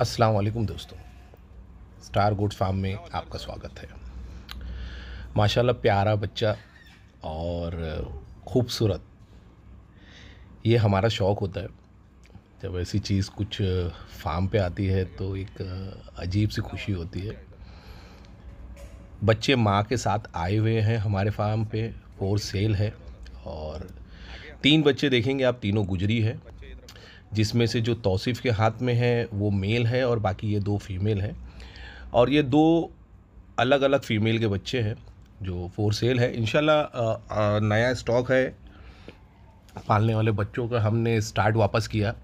अस्सलाम वालेकुम दोस्तों स्टार गुड फार्म में आपका स्वागत है माशाल्लाह प्यारा बच्चा और ख़ूबसूरत ये हमारा शौक़ होता है जब ऐसी चीज़ कुछ फार्म पे आती है तो एक अजीब सी खुशी होती है बच्चे माँ के साथ आए हुए हैं हमारे फार्म पे फोर सेल है और तीन बच्चे देखेंगे आप तीनों गुजरी है जिसमें से जो तौसीफ़ के हाथ में है वो मेल है और बाकी ये दो फीमेल हैं और ये दो अलग अलग फ़ीमेल के बच्चे हैं जो फोर सेल है इन नया स्टॉक है पालने वाले बच्चों का हमने स्टार्ट वापस किया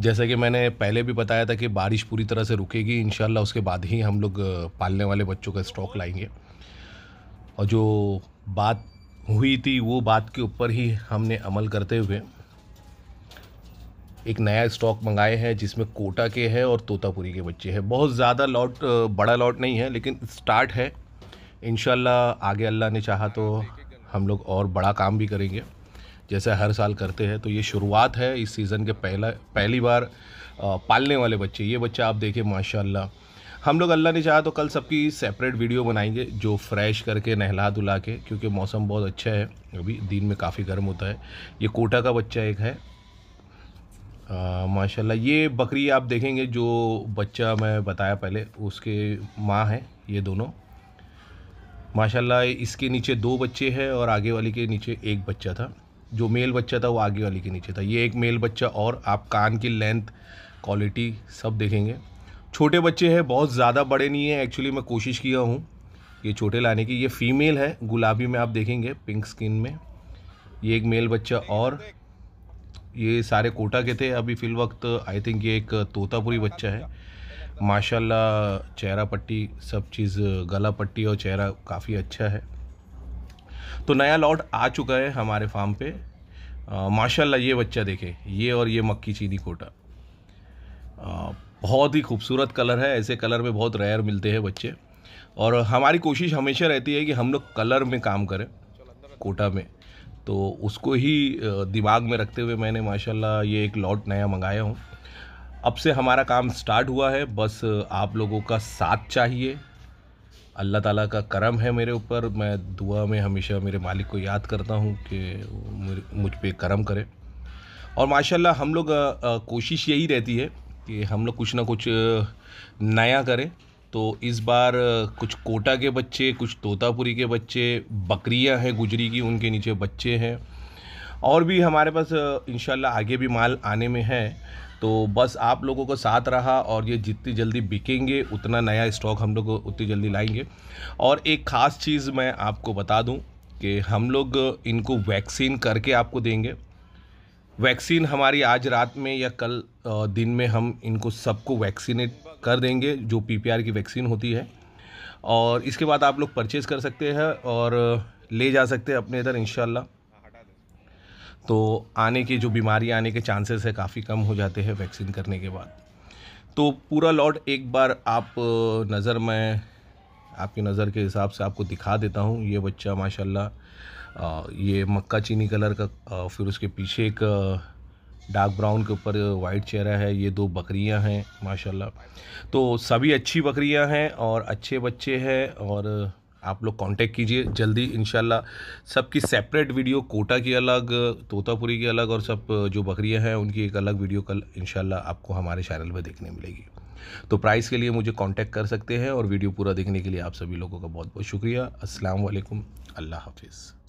जैसा कि मैंने पहले भी बताया था कि बारिश पूरी तरह से रुकेगी इन उसके बाद ही हम लोग पालने वाले बच्चों का स्टॉक लाएंगे और जो बात हुई थी वो बात के ऊपर ही हमने अमल करते हुए एक नया स्टॉक मंगाए हैं जिसमें कोटा के हैं और तोतापुरी के बच्चे हैं बहुत ज़्यादा लॉट बड़ा लॉट नहीं है लेकिन स्टार्ट है इन आगे अल्लाह ने चाहा तो हम लोग और बड़ा काम भी करेंगे जैसे हर साल करते हैं तो ये शुरुआत है इस सीज़न के पहला पहली बार पालने वाले बच्चे ये बच्चा आप देखें माशाल्लाह हम लोग अल्लाह ने चाहा तो कल सबकी सेपरेट वीडियो बनाएंगे जो फ्रेश करके नहला धुला के क्योंकि मौसम बहुत अच्छा है अभी दिन में काफ़ी गर्म होता है ये कोटा का बच्चा एक है माशाल्लाह ये बकरी आप देखेंगे जो बच्चा मैं बताया पहले उसके माँ हैं ये दोनों माशाल्लाह इसके नीचे दो बच्चे हैं और आगे वाली के नीचे एक बच्चा था जो मेल बच्चा था वो आगे वाली के नीचे था ये एक मेल बच्चा और आप कान की लेंथ क्वालिटी सब देखेंगे छोटे बच्चे हैं बहुत ज़्यादा बड़े नहीं हैं एक्चुअली मैं कोशिश किया हूँ ये छोटे लाने की ये फीमेल है गुलाबी में आप देखेंगे पिंक स्किन में ये एक मेल बच्चा और ये सारे कोटा के थे अभी फिल वक्त आई थिंक ये एक तोतापुरी बच्चा है माशाल्लाह चेहरा पट्टी सब चीज़ गला पट्टी और चेहरा काफ़ी अच्छा है तो नया लॉट आ चुका है हमारे फार्म पे माशाल्लाह ये बच्चा देखे ये और ये मक्की चीनी कोटा आ, बहुत ही खूबसूरत कलर है ऐसे कलर में बहुत रेयर मिलते हैं बच्चे और हमारी कोशिश हमेशा रहती है कि हम लोग कलर में काम करें कोटा में तो उसको ही दिमाग में रखते हुए मैंने माशाल्लाह ये एक लॉट नया मंगाया हूँ अब से हमारा काम स्टार्ट हुआ है बस आप लोगों का साथ चाहिए अल्लाह ताला का करम है मेरे ऊपर मैं दुआ में हमेशा मेरे मालिक को याद करता हूँ कि मुझ पर करम करे और माशाल्लाह हम लोग कोशिश यही रहती है कि हम लोग कुछ ना कुछ नया करें तो इस बार कुछ कोटा के बच्चे कुछ तोतापुरी के बच्चे बकरियां हैं गुजरी की उनके नीचे बच्चे हैं और भी हमारे पास इन आगे भी माल आने में है तो बस आप लोगों को साथ रहा और ये जितनी जल्दी बिकेंगे उतना नया स्टॉक हम लोग उतनी जल्दी लाएंगे और एक ख़ास चीज़ मैं आपको बता दूं कि हम लोग इनको वैक्सीन करके आपको देंगे वैक्सीन हमारी आज रात में या कल दिन में हम इनको सबको वैक्सीनेट कर देंगे जो पी की वैक्सीन होती है और इसके बाद आप लोग परचेज़ कर सकते हैं और ले जा सकते हैं अपने इधर इन तो आने की जो बीमारी आने के चांसेस है काफ़ी कम हो जाते हैं वैक्सीन करने के बाद तो पूरा लॉट एक बार आप नज़र में आपकी नज़र के हिसाब से आपको दिखा देता हूँ ये बच्चा माशाल्लाह ये मक्का चीनी कलर का फिर उसके पीछे एक डार्क ब्राउन के ऊपर वाइट चेहरा है ये दो बकरियां हैं माशाल्लाह तो सभी अच्छी बकरियां हैं और अच्छे बच्चे हैं और आप लोग कांटेक्ट कीजिए जल्दी इन सबकी सेपरेट वीडियो कोटा की अलग तोतापुरी की अलग और सब जो बकरियां हैं उनकी एक अलग वीडियो कल इन आपको हमारे चैनल पर देखने मिलेगी तो प्राइस के लिए मुझे कॉन्टैक्ट कर सकते हैं और वीडियो पूरा देखने के लिए आप सभी लोगों का बहुत बहुत शुक्रिया अस्सलाम अल्लाह हाफिज़